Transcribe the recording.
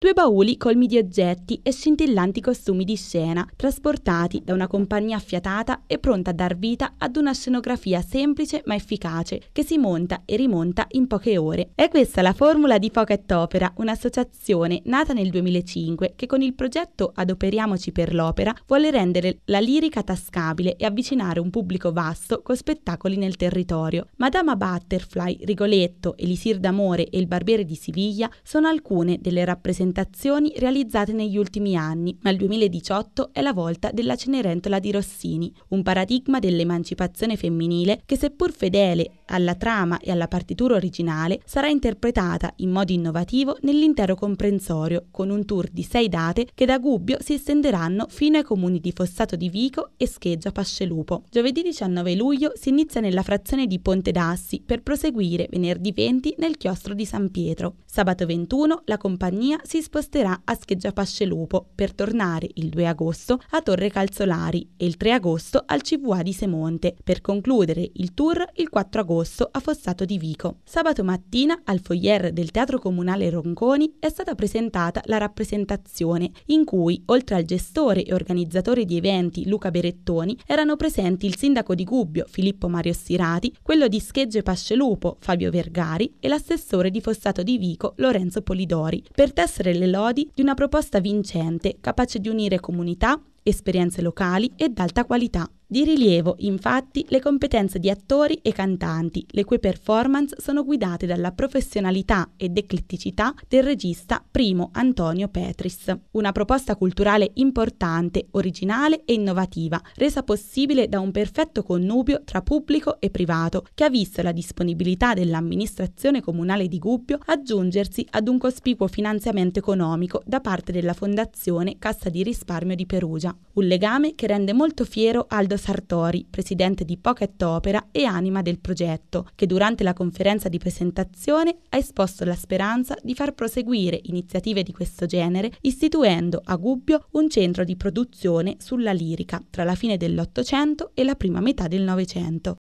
Due bauli colmi di oggetti e scintillanti costumi di scena, trasportati da una compagnia affiatata e pronta a dar vita ad una scenografia semplice ma efficace, che si monta e rimonta in poche ore. È questa la formula di Pocket Opera, un'associazione nata nel 2005 che con il progetto Adoperiamoci per l'opera vuole rendere la lirica tascabile e avvicinare un pubblico vasto con spettacoli nel territorio. Madama Butterfly, Rigoletto, Elisir d'Amore e il Barbiere di Siviglia sono alcune delle rappresentazioni rappresentazioni realizzate negli ultimi anni, ma il 2018 è la volta della Cenerentola di Rossini, un paradigma dell'emancipazione femminile che seppur fedele alla trama e alla partitura originale, sarà interpretata in modo innovativo nell'intero comprensorio, con un tour di sei date che da Gubbio si estenderanno fino ai comuni di Fossato di Vico e Scheggia Pascelupo. Giovedì 19 luglio si inizia nella frazione di Ponte d'Assi per proseguire venerdì 20 nel chiostro di San Pietro. Sabato 21 la compagnia si si sposterà a Scheggia Pascelupo per tornare il 2 agosto a Torre Calzolari e il 3 agosto al CVA di Semonte per concludere il tour il 4 agosto a Fossato di Vico. Sabato mattina al foyer del Teatro Comunale Ronconi è stata presentata la rappresentazione in cui, oltre al gestore e organizzatore di eventi Luca Berettoni, erano presenti il sindaco di Gubbio Filippo Mario Stirati, quello di Schegge Pascelupo Fabio Vergari e l'assessore di Fossato di Vico Lorenzo Polidori. Per tessere ricevere le lodi di una proposta vincente, capace di unire comunità, esperienze locali ed alta qualità. Di rilievo, infatti, le competenze di attori e cantanti, le cui performance sono guidate dalla professionalità ed ecletticità del regista primo Antonio Petris. Una proposta culturale importante, originale e innovativa, resa possibile da un perfetto connubio tra pubblico e privato, che ha visto la disponibilità dell'amministrazione comunale di Gubbio aggiungersi ad un cospicuo finanziamento economico da parte della Fondazione Cassa di Risparmio di Perugia. Un legame che rende molto fiero Aldo Sartori, presidente di Pocket Opera e anima del progetto, che durante la conferenza di presentazione ha esposto la speranza di far proseguire iniziative di questo genere istituendo a Gubbio un centro di produzione sulla lirica tra la fine dell'Ottocento e la prima metà del Novecento.